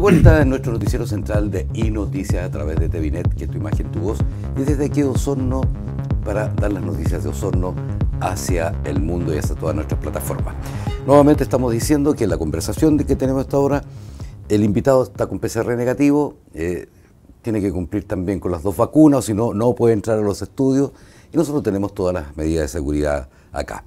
Vuelta en nuestro noticiero central de iNoticias a través de Tevinet, que es tu imagen, tu voz, y desde aquí Osorno para dar las noticias de Osorno hacia el mundo y hacia todas nuestras plataformas. Nuevamente estamos diciendo que la conversación que tenemos hasta ahora, el invitado está con PCR negativo, eh, tiene que cumplir también con las dos vacunas, o si no, no puede entrar a los estudios, y nosotros tenemos todas las medidas de seguridad acá.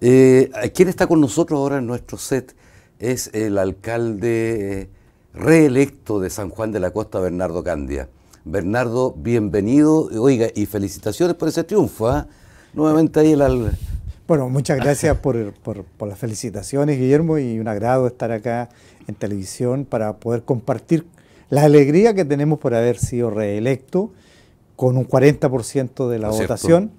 Eh, ¿Quién está con nosotros ahora en nuestro set? Es el alcalde eh, reelecto de San Juan de la Costa, Bernardo Candia. Bernardo, bienvenido, oiga, y felicitaciones por ese triunfo. ¿ah? Nuevamente ahí el... Bueno, muchas gracias por, las felicitaciones, Guillermo, y un agrado estar acá en televisión para poder compartir la alegría que tenemos por haber sido reelecto con un 40% de la votación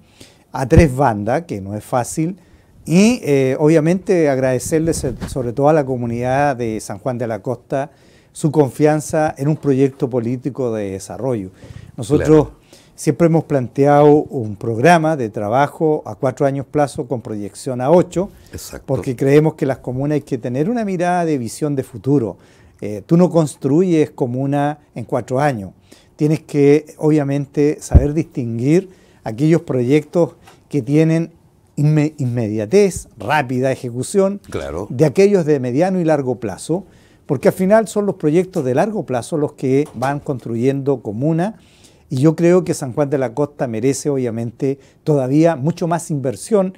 a tres bandas, que no es fácil, y eh, obviamente agradecerles eh, sobre todo a la comunidad de San Juan de la Costa, su confianza en un proyecto político de desarrollo. Nosotros siempre hemos planteado un programa de trabajo a cuatro años plazo con proyección a ocho, porque creemos que las comunas hay que tener una mirada de visión de futuro. Eh, tú no construyes comuna en cuatro años. Tienes que, obviamente, saber distinguir aquellos proyectos que tienen inmediatez, rápida ejecución, de aquellos de mediano y largo plazo, porque al final son los proyectos de largo plazo los que van construyendo comuna y yo creo que San Juan de la Costa merece obviamente todavía mucho más inversión,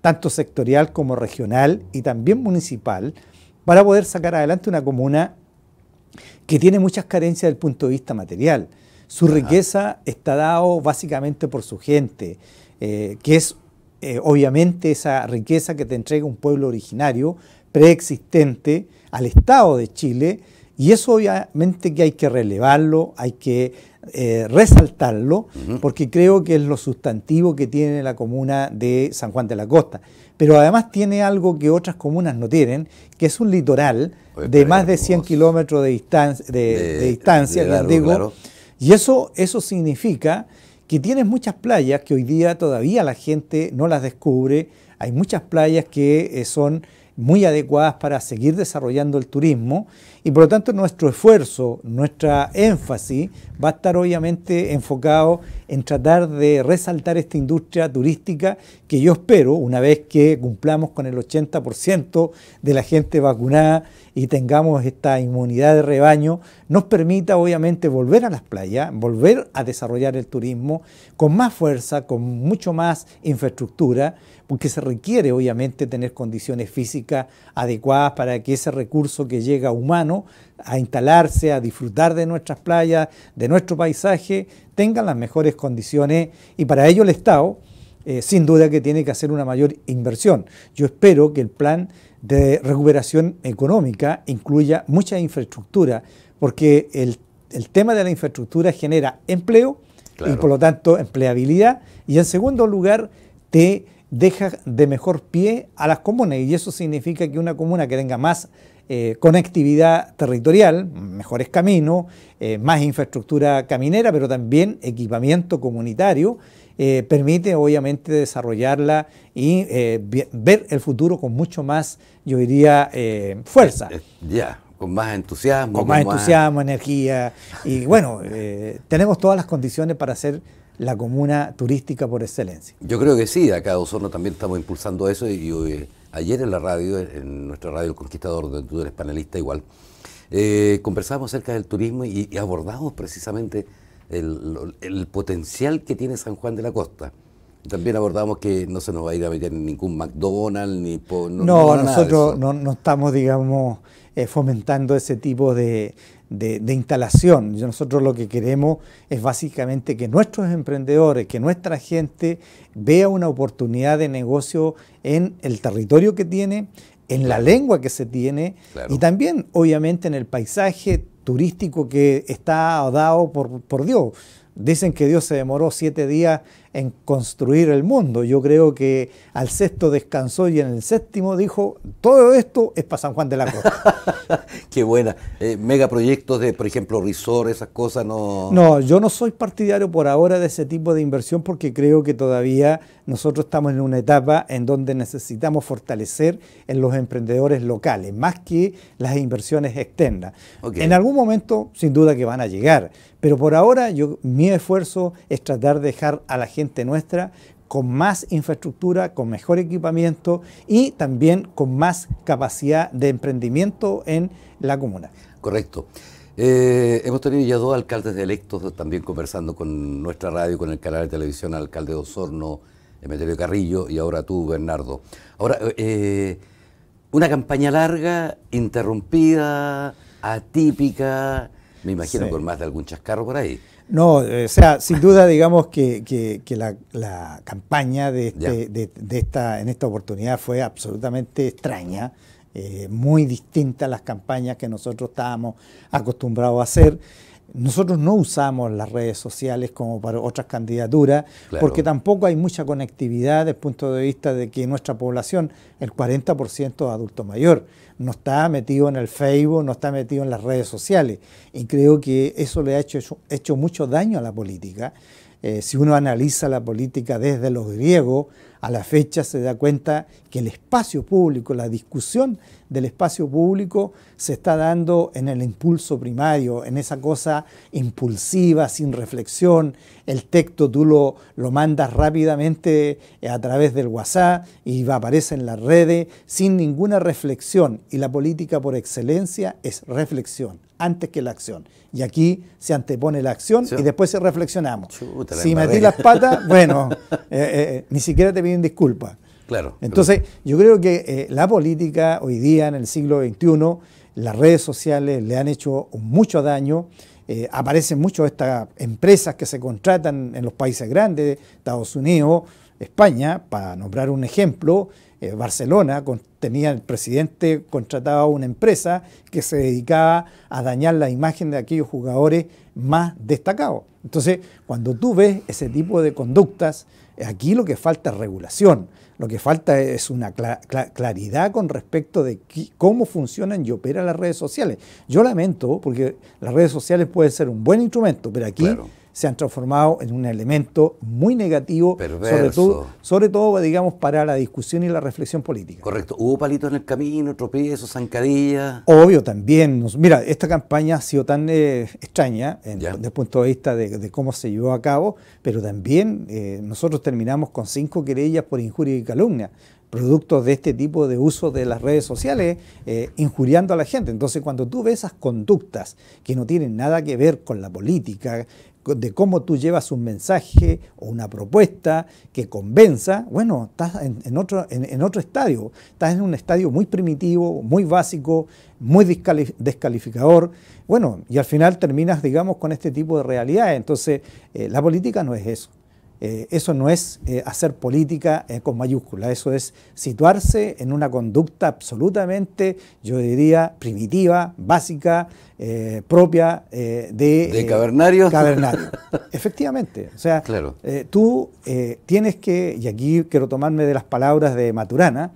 tanto sectorial como regional y también municipal, para poder sacar adelante una comuna que tiene muchas carencias desde el punto de vista material. Su riqueza está dado básicamente por su gente, eh, que es eh, obviamente esa riqueza que te entrega un pueblo originario, preexistente, al Estado de Chile y eso obviamente que hay que relevarlo, hay que eh, resaltarlo, porque creo que es lo sustantivo que tiene la comuna de San Juan de la Costa. Pero además tiene algo que otras comunas no tienen, que es un litoral de más de 100 kilómetros de, distancia, de, distancia, y eso, eso significa que tienes muchas playas que hoy día todavía la gente no las descubre, hay muchas playas que eh, son muy adecuadas para seguir desarrollando el turismo y por lo tanto nuestro esfuerzo, nuestra énfasis va a estar obviamente enfocado en tratar de resaltar esta industria turística que yo espero, una vez que cumplamos con el 80% de la gente vacunada y tengamos esta inmunidad de rebaño, nos permita obviamente volver a las playas, volver a desarrollar el turismo con más fuerza, con mucho más infraestructura porque se requiere obviamente tener condiciones físicas adecuadas para que ese recurso que llega humano a instalarse, a disfrutar de nuestras playas, de nuestro paisaje, tenga las mejores condiciones y para ello el Estado eh, sin duda que tiene que hacer una mayor inversión. Yo espero que el plan de recuperación económica incluya mucha infraestructura, porque el, tema de la infraestructura genera empleo y por lo tanto empleabilidad y en segundo lugar te deja de mejor pie a las comunas y eso significa que una comuna que tenga más eh, conectividad territorial, mejores caminos, eh, más infraestructura caminera, pero también equipamiento comunitario, eh, permite obviamente desarrollarla y ver el futuro con mucho más, yo diría, fuerza. Ya. con más entusiasmo. Con más entusiasmo, energía. Y bueno, tenemos todas las condiciones para hacer la comuna turística por excelencia. Yo creo que sí, acá en Osorno también estamos impulsando eso y eh, ayer en la radio, en nuestra radio El Conquistador, donde tú eres panelista igual, eh, conversamos acerca del turismo y, abordamos precisamente el, potencial que tiene San Juan de la Costa. También abordamos que no se nos va a ir a meter ningún McDonald's ni... no, nosotros no, estamos, digamos, eh, fomentando ese tipo de, de, instalación. Nosotros lo que queremos es básicamente que nuestros emprendedores, que nuestra gente vea una oportunidad de negocio en el territorio que tiene, en la lengua que se tiene y también obviamente en el paisaje turístico que está dado por, por Dios. Dicen que Dios se demoró siete días en construir el mundo. Yo creo que al sexto descansó y en el séptimo dijo, todo esto es para San Juan de la Costa. Qué buena. Eh, megaproyectos de, por ejemplo, Risor, esas cosas no... No, yo no soy partidario por ahora de ese tipo de inversión porque creo que todavía nosotros estamos en una etapa en donde necesitamos fortalecer en los emprendedores locales, más que las inversiones externas. En algún momento, sin duda que van a llegar, pero por ahora yo, mi esfuerzo es tratar de dejar a la gente gente nuestra con más infraestructura, con mejor equipamiento y también con más capacidad de emprendimiento en la comuna. Correcto. Eh, hemos tenido ya dos alcaldes electos también conversando con nuestra radio, con el canal de televisión, alcalde de Osorno, Emeterio Carrillo, y ahora tú, Bernardo. Ahora, eh, una campaña larga, interrumpida, atípica, me imagino con más de algún chascarro por ahí. No, eh, o sea, sin duda, digamos que, que, la, campaña este, de, de, esta, en esta oportunidad fue absolutamente extraña, eh, muy distinta a las campañas que nosotros estábamos acostumbrados a hacer. Nosotros no usamos las redes sociales como para otras candidaturas, porque tampoco hay mucha conectividad desde el punto de vista de que nuestra población, el 40% de adulto mayor, no está metido en el Facebook, no está metido en las redes sociales. Y creo que eso le ha hecho mucho daño a la política. Eh, si uno analiza la política desde los griegos a la fecha, se da cuenta que el espacio público, la discusión del espacio público se está dando en el impulso primario, en esa cosa impulsiva, sin reflexión. El texto tú lo, lo mandas rápidamente eh, a través del WhatsApp y aparece en las redes sin ninguna reflexión. Y la política por excelencia es reflexión antes que la acción. Y aquí se antepone la acción y después reflexionamos. si metí las patas, bueno, eh, eh, eh, ni siquiera te piden disculpas. Claro. Entonces, yo creo que la política hoy día, en el siglo XXI, las redes sociales le han hecho mucho daño. aparecen muchas estas empresas que se contratan en los países grandes, Estados Unidos, España, para nombrar un ejemplo, eh, Barcelona tenía el presidente contratado a una empresa que se dedicaba a dañar la imagen de aquellos jugadores más destacados. Entonces, cuando tú ves ese tipo de conductas, eh, aquí lo que falta es regulación, lo que falta es una claridad con respecto de cómo funcionan y operan las redes sociales. Yo lamento, porque las redes sociales pueden ser un buen instrumento, pero aquí se han transformado en un elemento muy negativo, sobre todo, digamos, para la discusión y la reflexión política. Correcto. ¿Hubo palitos en el camino, tropiezos, zancadillas? Obvio, también. Mira, esta campaña ha sido tan eh, extraña desde el punto de vista de, cómo se llevó a cabo, pero también eh, nosotros terminamos con cinco querellas por injuria y calumnia producto de este tipo de uso de las redes sociales, eh, injuriando a la gente. Entonces, cuando tú ves esas conductas que no tienen nada que ver con la política, de cómo tú llevas un mensaje o una propuesta que convenza, bueno, estás en, otro, en, otro estadio, estás en un estadio muy primitivo, muy básico, muy descalificador, bueno, y al final terminas, digamos, con este tipo de realidades. Entonces, eh, la política no es eso. Eh, eso no es eh, hacer política eh, con mayúscula, eso es situarse en una conducta absolutamente, yo diría, primitiva, básica, propia de... ¿De cavernarios? Cavernario. Efectivamente. O sea, claro. tú tienes que, y aquí quiero tomarme de las palabras de Maturana,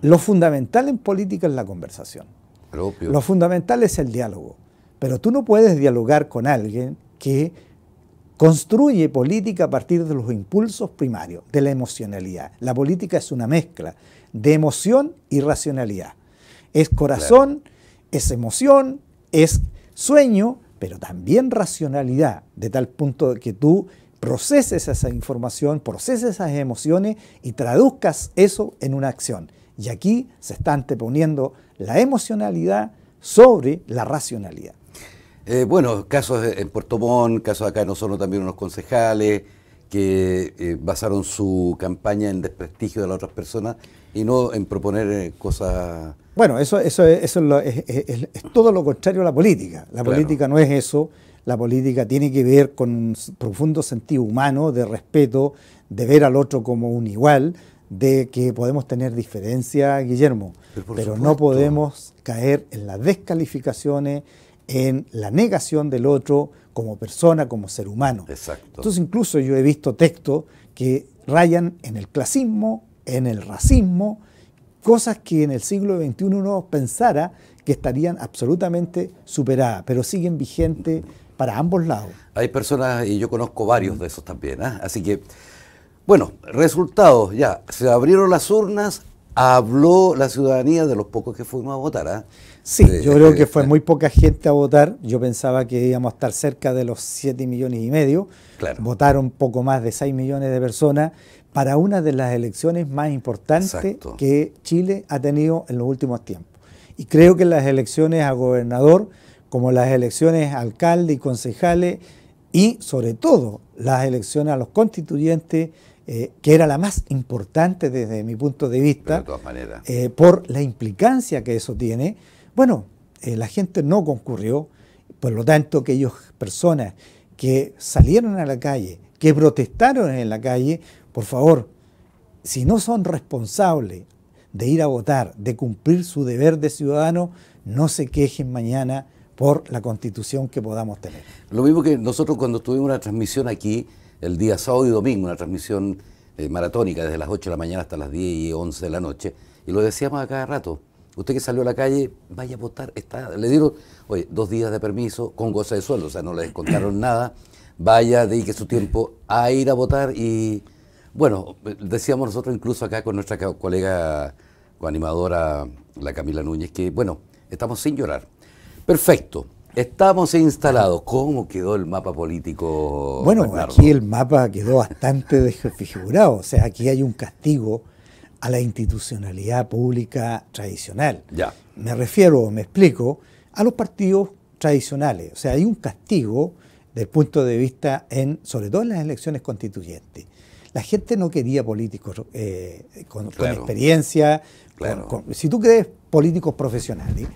lo fundamental en política es la conversación. Lo fundamental es el diálogo. Pero tú no puedes dialogar con alguien que Construye política a partir de los impulsos primarios, de la emocionalidad. La política es una mezcla de emoción y racionalidad. Es corazón, es emoción, es sueño, pero también racionalidad, de tal punto que tú proceses esa información, proceses esas emociones y traduzcas eso en una acción. Y aquí se está anteponiendo la emocionalidad sobre la racionalidad. Eh, bueno, casos en Puerto Montt, casos acá en nosotros también unos concejales que eh, basaron su campaña en desprestigio de las otras personas y no en proponer eh, cosas... Bueno, eso, eso, es, eso es, todo lo contrario a la política. La política no es eso, la política tiene que ver con un profundo sentido humano de respeto, de ver al otro como un igual, de que podemos tener diferencia, Guillermo, pero no podemos caer en las descalificaciones en la negación del otro como persona, como ser humano. Exacto. Entonces incluso yo he visto textos que rayan en el clasismo, en el racismo, cosas que en el siglo XXI uno pensara que estarían absolutamente superadas, pero siguen vigentes para ambos lados. Hay personas, y yo conozco varios de esos también, ¿eh? así que, bueno, resultados ya, se abrieron las urnas, habló la ciudadanía de los pocos que fuimos a votar. ¿eh? Sí, yo creo que fue muy poca gente a votar. Yo pensaba que íbamos a estar cerca de los 7 millones y medio. Claro. Votaron poco más de 6 millones de personas para una de las elecciones más importantes que Chile ha tenido en los últimos tiempos. Y creo que las elecciones a gobernador, como las elecciones a alcalde y concejales, y sobre todo las elecciones a los constituyentes, eh, que era la más importante desde mi punto de vista, de eh, por la implicancia que eso tiene bueno, eh, la gente no concurrió, por lo tanto aquellas personas que salieron a la calle, que protestaron en la calle, por favor, si no son responsables de ir a votar, de cumplir su deber de ciudadano, no se quejen mañana por la constitución que podamos tener. Lo mismo que nosotros cuando tuvimos una transmisión aquí el día sábado y domingo, una transmisión eh, maratónica desde las 8 de la mañana hasta las 10 y 11 de la noche, y lo decíamos a cada rato, usted que salió a la calle, vaya a votar. Está, le dieron, oye, dos días de permiso con goza de sueldo, o sea, no le descontaron nada. Vaya, dedique su tiempo a ir a votar y, bueno, decíamos nosotros incluso acá con nuestra colega coanimadora, la Camila Núñez, que, bueno, estamos sin llorar. Perfecto. Estamos instalados. ¿Cómo quedó el mapa político? Bueno, aquí el mapa quedó bastante desfigurado. O sea, aquí hay un castigo a la institucionalidad pública tradicional. Ya. Me refiero, me explico, a los partidos tradicionales. O sea, hay un castigo del punto de vista, en, sobre todo en las elecciones constituyentes. La gente no quería políticos eh, con, experiencia, si tú crees políticos profesionales,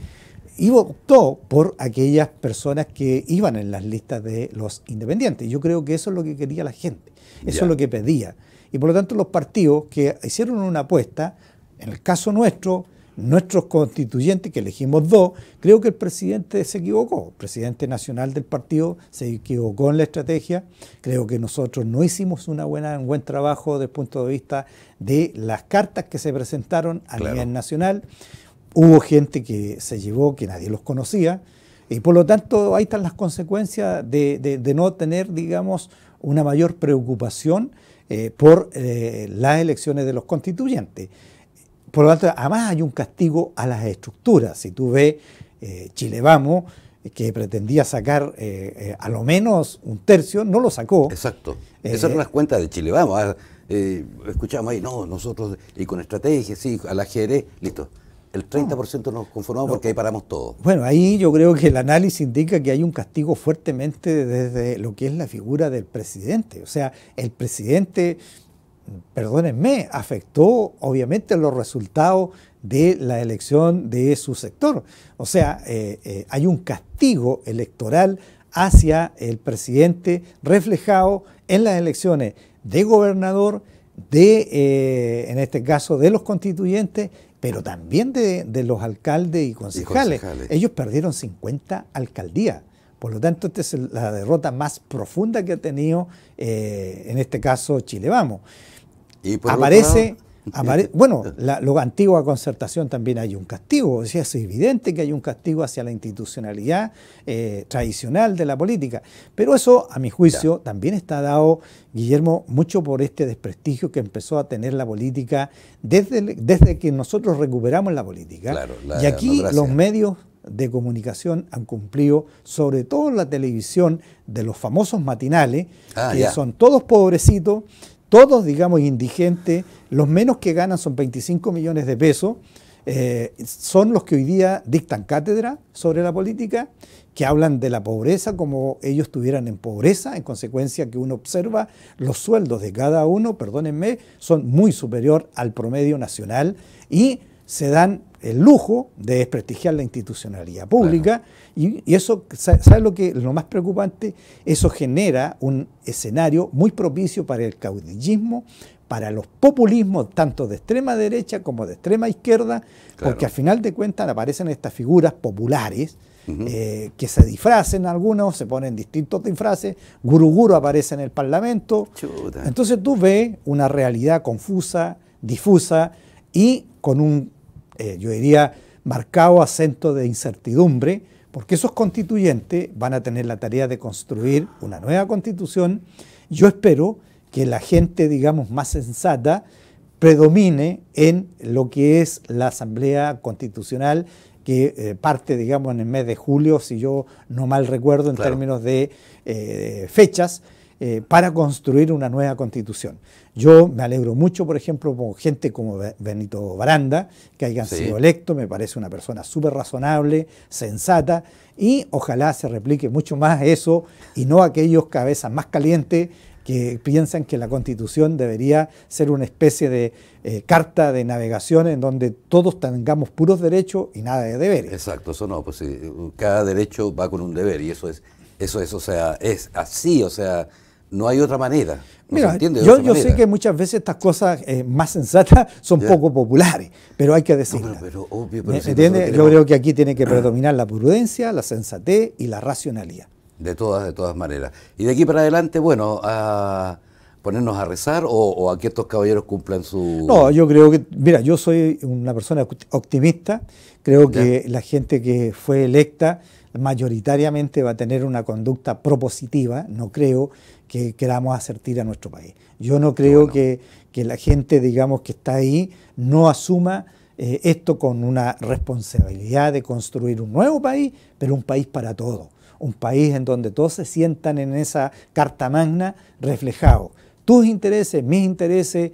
y votó por aquellas personas que iban en las listas de los independientes. Yo creo que eso es lo que quería la gente, eso es lo que pedía. Y por lo tanto los partidos que hicieron una apuesta, en el caso nuestro, nuestros constituyentes, que elegimos dos, creo que el presidente se equivocó, el presidente nacional del partido se equivocó en la estrategia, creo que nosotros no hicimos una buena, un buen trabajo desde el punto de vista de las cartas que se presentaron a nivel nacional, hubo gente que se llevó que nadie los conocía, y por lo tanto ahí están las consecuencias de, de no tener, digamos, una mayor preocupación eh, por eh, las elecciones de los constituyentes. Por lo tanto, además hay un castigo a las estructuras. Si tú ves eh, Chile Vamos, que pretendía sacar eh, a lo menos un tercio, no lo sacó. Exacto. Esas son las cuentas de Chile Vamos. Ah, escuchamos ahí, no, nosotros, y con estrategia, sí, a la GRE, listo. El 30% nos conformamos porque ahí paramos todo. Bueno, ahí yo creo que el análisis indica que hay un castigo fuertemente desde lo que es la figura del presidente. O sea, el presidente, perdónenme, afectó obviamente los resultados de la elección de su sector. O sea, eh, eh, hay un castigo electoral hacia el presidente reflejado en las elecciones de gobernador, de, eh, en este caso, de los constituyentes pero también de, los alcaldes y concejales. Ellos perdieron 50 alcaldías. Por lo tanto, esta es la derrota más profunda que ha tenido, eh, en este caso, Chile Vamos. Y por aparece, Ah, bueno, la, antiguo antigua concertación también hay un castigo, es evidente que hay un castigo hacia la institucionalidad eh, tradicional de la política, pero eso, a mi juicio, también está dado, Guillermo, mucho por este desprestigio que empezó a tener la política desde, desde que nosotros recuperamos la política. y aquí los medios de comunicación han cumplido, sobre todo la televisión de los famosos matinales, ah, que son todos pobrecitos, todos, digamos, indigentes, los menos que ganan son 25 millones de pesos, eh, son los que hoy día dictan cátedra sobre la política, que hablan de la pobreza como ellos estuvieran en pobreza, en consecuencia que uno observa los sueldos de cada uno, perdónenme, son muy superior al promedio nacional y se dan el lujo de desprestigiar la institucionalidad pública y, eso, ¿sabes lo que lo más preocupante? Eso genera un escenario muy propicio para el caudillismo, para los populismos tanto de extrema derecha como de extrema izquierda, porque al final de cuentas aparecen estas figuras populares eh, que se disfracen algunos, se ponen distintos disfraces, guru guru aparece en el Parlamento. Entonces tú ves una realidad confusa, difusa y con un eh, yo diría, marcado acento de incertidumbre, porque esos constituyentes van a tener la tarea de construir una nueva constitución. Yo espero que la gente, digamos, más sensata predomine en lo que es la Asamblea Constitucional que eh, parte, digamos, en el mes de julio, si yo no mal recuerdo en términos de eh, fechas. Eh, para construir una nueva constitución. Yo me alegro mucho, por ejemplo, con gente como Benito Baranda, que hayan sido electo, me parece una persona súper razonable, sensata, y ojalá se replique mucho más eso y no aquellos cabezas más calientes que piensan que la constitución debería ser una especie de eh, carta de navegación en donde todos tengamos puros derechos y nada de deberes. Exacto, eso no, pues cada derecho va con un deber y eso es, eso es, o sea, es así, o sea, no hay otra manera. Mira, yo, sé que muchas veces estas cosas eh, más sensatas son poco populares, pero hay que decirlo, pero, Yo creo que aquí tiene que predominar la prudencia, la sensatez y la racionalidad. De todas, de todas maneras. Y de aquí para adelante, bueno, a ponernos a rezar o, o, a que estos caballeros cumplan su... No, yo creo que, mira, yo soy una persona optimista Creo que la gente que fue electa mayoritariamente va a tener una conducta propositiva, no creo que queramos asertir a nuestro país. Yo no creo que, la gente, digamos, que está ahí, no asuma eh, esto con una responsabilidad de construir un nuevo país, pero un país para todos, un país en donde todos se sientan en esa carta magna reflejado. Tus intereses, mis intereses,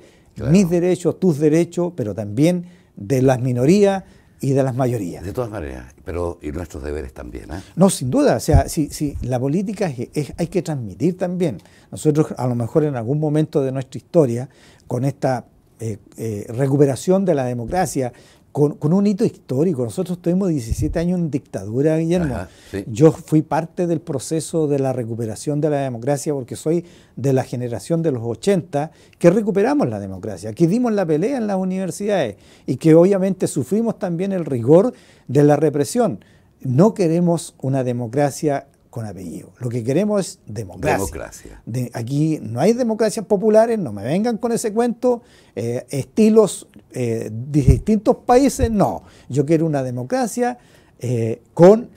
mis derechos, tus derechos, pero también de las minorías, y de las mayorías. De todas maneras, pero y nuestros deberes también. ¿ah? No, sin duda, o sea, sí, sí. la política es, hay que transmitir también. Nosotros a lo mejor en algún momento de nuestra historia, con esta eh, eh, recuperación de la democracia, con, un hito histórico. Nosotros tuvimos 17 años en dictadura, Guillermo. Yo fui parte del proceso de la recuperación de la democracia porque soy de la generación de los 80 que recuperamos la democracia, que dimos la pelea en las universidades y que obviamente sufrimos también el rigor de la represión. No queremos una democracia con apellido. Lo que queremos es democracia. aquí no hay democracias populares, no me vengan con ese cuento, eh, estilos eh, de distintos países, no. Yo quiero una democracia eh, con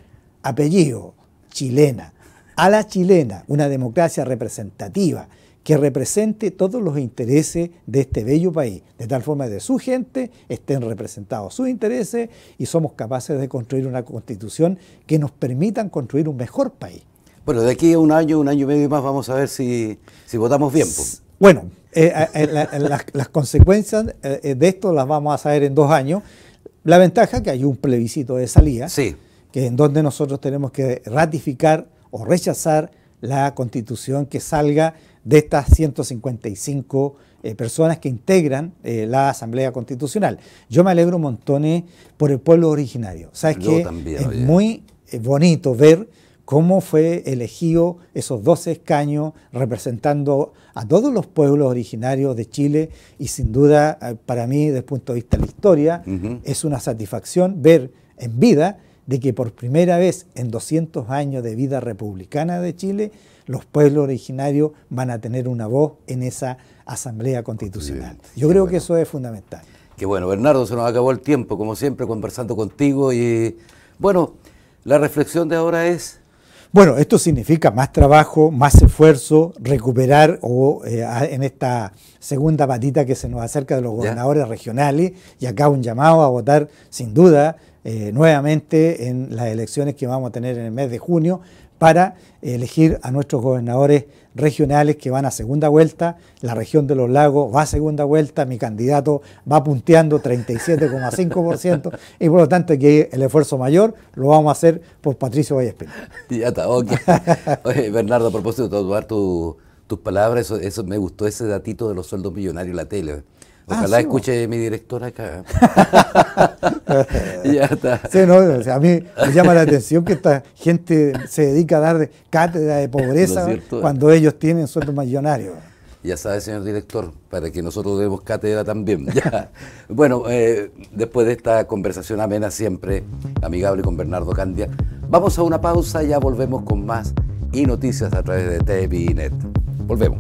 apellido, chilena, a la chilena, una democracia representativa que represente todos los intereses de este bello país, de tal forma que de su gente estén representados sus intereses y somos capaces de construir una constitución que nos permitan construir un mejor país. Bueno, de aquí a un año, un año y medio y más, vamos a ver si, votamos bien. Pues. Bueno, eh, eh, eh, las, consecuencias de esto las vamos a saber en dos años. La ventaja es que hay un plebiscito de salida, sí. que en donde nosotros tenemos que ratificar o rechazar la constitución que salga de estas 155 eh, personas que integran eh, la Asamblea Constitucional. Yo me alegro un montón eh, por el pueblo originario. ¿Sabes qué? Es muy bonito ver cómo fue elegido esos 12 escaños representando a todos los pueblos originarios de Chile y sin duda para mí desde el punto de vista de la historia es una satisfacción ver en vida de que por primera vez en 200 años de vida republicana de Chile, los pueblos originarios van a tener una voz en esa asamblea constitucional. Yo creo que eso es fundamental. Que bueno, Bernardo, se nos acabó el tiempo, como siempre, conversando contigo. Y bueno, la reflexión de ahora es... Bueno, esto significa más trabajo, más esfuerzo, recuperar o eh, en esta segunda patita que se nos acerca de los gobernadores regionales, y acá un llamado a votar sin duda eh, nuevamente en las elecciones que vamos a tener en el mes de junio para elegir a nuestros gobernadores regionales que van a segunda vuelta, la región de los lagos va a segunda vuelta, mi candidato va punteando 37,5% y por lo tanto que el esfuerzo mayor lo vamos a hacer por Patricio Vallespín. Ya está, ok. Oye, Bernardo, a propósito de tu, tus palabras, eso, me gustó ese datito de los sueldos millonarios en la tele. Ah, Ojalá escuche mi directora acá. ya está. Sí, no, a mí me llama la atención que esta gente se dedica a dar cátedra de pobreza cuando ellos tienen sueldos millonarios. Ya sabe, señor director, para que nosotros demos cátedra también. Bueno, eh, después de esta conversación amena, siempre amigable con Bernardo Candia, vamos a una pausa y ya volvemos con más y noticias a través de TVNet. Volvemos.